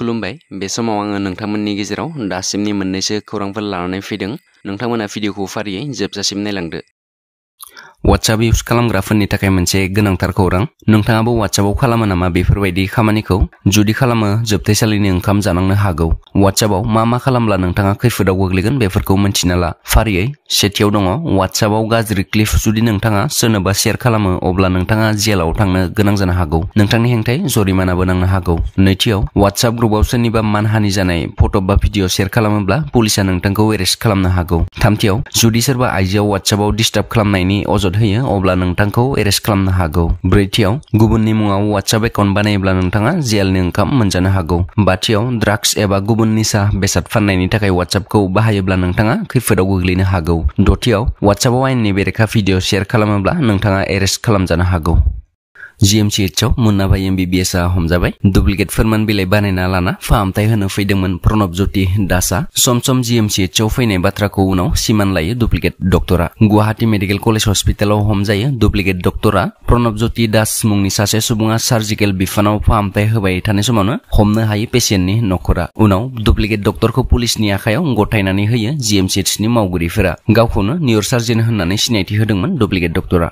खुलुमबाय बे समाव आङो नोंथांमोननि गेजेराव दासिमनि मोननैसो खौरांफोर लानानै फैदों नोंथांमोना भिडिअखौ फारियै जोबजासिम नायलांदो वाट्सएप इउज खालामग्राफोरनि थाखाय मोनसे गोनांथार खौरां नोंथाङाबो वाट्सएपआव खालामो नामा बेफोरबायदि खामानिखौ जुदि खालामो जोबथाइसालिनि ओंखाम जानांनो हागौ वाट्सएपआव मा मा खालामब्ला नोंथाङा खैफोदाव गोग्लैगोन बेफोरखौ मिन्थिना ला फारियै सेथियाव दङ वाट्सएपआव गाज्रि क्लिप जुदि नोंथाङा सोरनोबा सेयार खालामो अब्ला नोंथाङा जेलाव थांनो गोनां जानो हागौ नोंथांनि हेंथायै जरिमानाबो नांनो हागौ नैथियाव वाट्सएप ग्रुपआव सोरनिबा मानहानि जानाय फट' बा भिडिअ सेयार खालामोब्ला पुलिसा नोंथांखौ एरेस्ट खालामनो हागौ थामथियाव जुदि सोरबा आइजोआव वाट्सएपआव डिस्टार्ब खालामनायनि अजद sot hai ya eres klam na hago gubun ni mungau wacabe kon banai bla nang tanga zial ni ngkam manjana hago ba tiau drax gubun ni sa besat fan ini takai wacab kau bahaya bla nang tanga kif fedau hago do tiau wacabawain ni bere ka video share kalam bla nang tanga eres klam jana hago जिएमसिएचआव मुन्ना भाई एमबिबिएसआ हमजाबाय डुप्लिकेटफोर मोन बिलाइ बानायना लाना फाहामथाय होनो फैदोंमोन प्रणब ज्योति दासआ सम सम जिएमसिएचआव फैनाय बाथ्राखौ उनाव सिमान लायो डुप्लिकेट डक्टरा गुवाहाटी मेडिकल कलेज हस्पिटालाव हमजायो डुप्लीकेट डक्टरा प्रणब ज्योति दास मुंनि सासे सुबुङा सार्जिकेल बिफानाव फाहामथाय होबाय थानाय समावनो हमनो हायै पेसियेन्टनि नखरा उनाव डुप्लिकेट डक्टरखौ पुलिसनि आखायाव गथायनानै होयो जिएमसिएचनि मावगिरिफोरा गावखौनो नियर सार्जन होननानै सिनायथि होदोंमोन डुप्लिकेट डक्टरा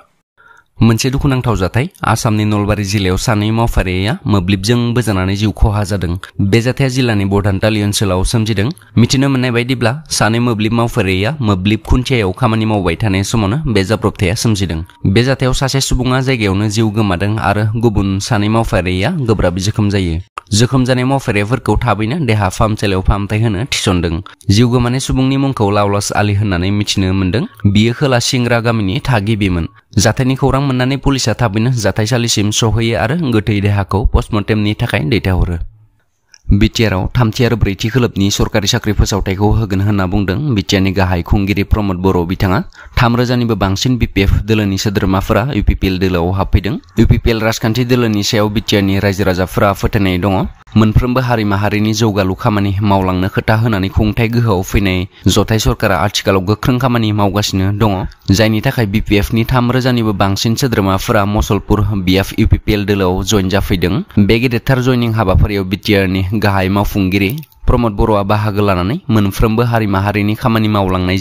मोनसे दुखुनांथाव जाथाय आसामनि नलबारी जिल्लायाव सानै मावफारिया मोब्लिबजों बोजानानै जिउ खहा जादों बे जाथाया जिल्लानि बरधानतालि ओनसोलाव सोमजिदों मिथिनो मोननाय बायदिब्ला सानै मोब्लिब मावफारिया मोब्लिब खुन्थियायाव खामानि मावबाय थानाय समावनो बे जाब्रबथाया सोमजिदों बे जाथायाव सासे सुबुङा जायगायावनो जिउ गोमादों आरो गुबुन सानै मावफारिया गोब्राब जोखोम जायो जोखोम जानाय मावफारियाफोरखौ थाबैनो देहा फाहामसालियाव फाहामथाय होनो थिसनदों जिउ गोमानाय सुबुंनि मुंखौ लावलास आलि होननानै मिथिनो मोन्दों बियो खोला सिंग्रा गामिनि थागिबिमोन जाथायनि खौरां मोननानै पुलिसा थाबैनो जाथायसालिसिम सौहैयो आरो गोथै देहाखौ पस्टमर्टेमनि थाखाय दैथायहरो बिटिआरआव थामथि आरो ब्रैथि खोलोबनि सरकारि साख्रि फोसावथायखौ होगोन होनना बुंदों बिटिआरनि गाहाय खुंगिरि प्रमद बर' बिथाङा Tamrajani bangsin BPF dalam nisa derma fra UPPL o oha pedeng UPPL raskanti dalam nisa obicani raja raja fra fatenai dongo menprem bahari mahari nisa uga luka mani mau lang ne ketahu nani kung tai geha ofinai zotai sor kara arti kalau ge kreng kamani mau dongo zaini takai BPF ni tamrajani bebangsin sa derma fra mosol pur BF UPPL dala o join ja pedeng bagi detar haba fra obicani gahai mau fungiri Promot Borua Abah lanai, menfrembe hari mahari ini khamani maulang nai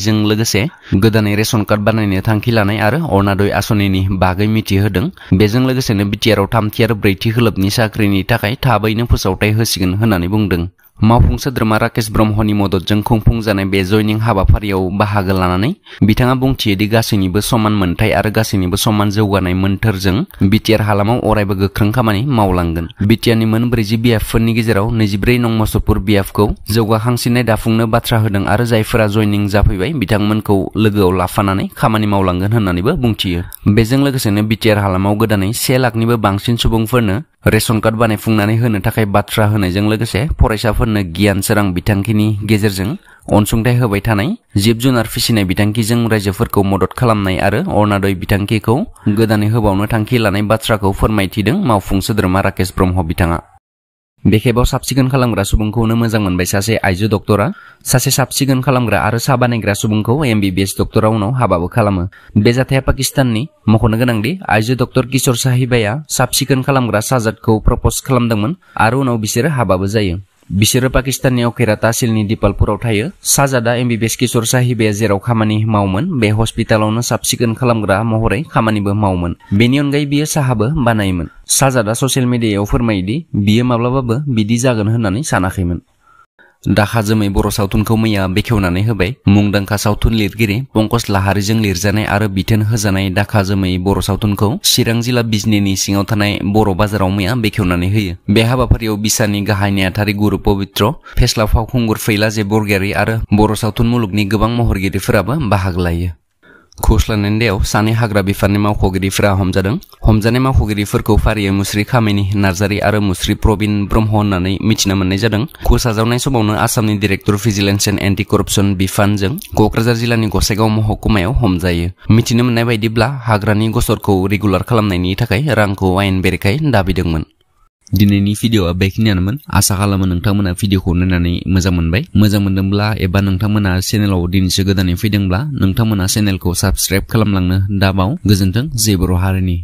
reson kad banai ni tangki lanai ar, orna doi bagai miti hedeng, bejeng legese ni bicara utam tiara beriti hulab ni sakri tabai ni pusau tai hesigen hanani bung मावफुंसोद्रोमा राकेश ब्रह्मनि मददजों खुंफुंजानाय बे जयनिं हाबाफारियाव बाहागो लानानै बिथाङा बुंथियो दि गासैनिबो समान मोन्थाय आरो गासैनिबो समान जौगानाय मोन्थोरजों बिटिआर हालामाव अरायबो गोख्रों खामानि मावलांगोन बिटिआरनि मोन ब्रैजि बियाबफोरनि गेजेराव नैजिब्रै नं मसपुर बियाबखौ जौगाखांसिननाय दाफुंनो बाथ्रा होदों आरो जायफोरा जयनिं जाफैबाय बिथांमोनखौ लोगोआव लाफानानै खामानि मावलांगोन होननानैबो बुंथियो बेजों लोगोसेनो बिटिआर हालामाव गोदानै से लाखनिबो बांसिन सुबुंफोरनो रेशन कार्ड बानायफुंनानै होनो थाखाय बाथ्रा होनायजों लोगोसे फरायसाफोरनो गियान सोरां बिथांखिनि गेजेरजों अनसुंथाइ होबाय थानाय जिब जुनार फिसिनाय बिथांखिजों रायजोफोरखौ मदद खालामनाय आरो अरुणादय बिथांखिखौ गोदानै होबावनो थांखि लानाय बाथ्राखौ फोरमायथिदों मावफुं सोद्रोमा राकेश ब्रह्म बिथाङा बे साबसिखोन खालामग्रा सुबुंखौनो मोजां मोनबाय सासे आइजो डक्टरा sase sapsigan sigan kalam gra aru subungko gra subung ko MBBS doktor rauno hababu kalam beza thaya Pakistan ni mokhon ganang di aje doktor Kishor Sahibaya sap sigan kalam gra sajat ko propose kalam dangman aru no bisir hababu jayo bisir Pakistan ni okira tahsil ni Dipalpur uthayo sajada MBBS Kishor Sahibaya jero khamani mauman be hospital ono sap sigan kalam gra mohore khamani ba mauman benion gai bia sahaba banaimen sajada social media ofur mai di bia mablaba ba bidi jagan hanani sanakhimen Dakha बर' सावथुनखौ मैया बेखेवनानै होबाय मुंदांखा सावथुन लिरगिरि पंकज लाहारीजों लिरजानाय आरो बिथोन होजानाय दाखा बर' सावथुनखौ चिरां जिल्ला बिजनिनि सिङाव थानाय बर' बाजाराव मैया बेखेवनानै होयो बे हाबाफारियाव बिसानि गाहाय नेहाथारि गुरु पबित्र फेस्ला फावखुंगुर फैला जे बरगयारि आरो बर' सावथुन मुलुगनि गोबां महरगिरिफोराबो बाहागो लायो खुस्लायनायनि दैयाव सानै हाग्रा बिफाननि मावख'गिरिफोरा हमजादों हमजानाय मावख'गिरिफोरखौ फारियै मुस्रि खामिनि नार्जारी आरो मुस्रि प्रबिन ब्रह्म होननानै मिथिनो मोननाय जादों घुस आजावनाय समावनो आसामनि director vigilance and anti corruption बिफानजों क'क्राझार जिल्लानि गसाइगाव महकुमायाव हमजायो मिथिनो मोननाय बायदिब्ला हाग्रानि गसरखौ रेगुलार खालामनायनि थाखाय रांखौ आयेन बेरेखाय दाबिदोंमोन dini ni video abek ni anaman asa kala manang tama video kuna na ni maza man bay dambla eba nang tama na channel o dini e video dambla nang tama na subscribe kalam lang na dabaw gazantang zebro hari ni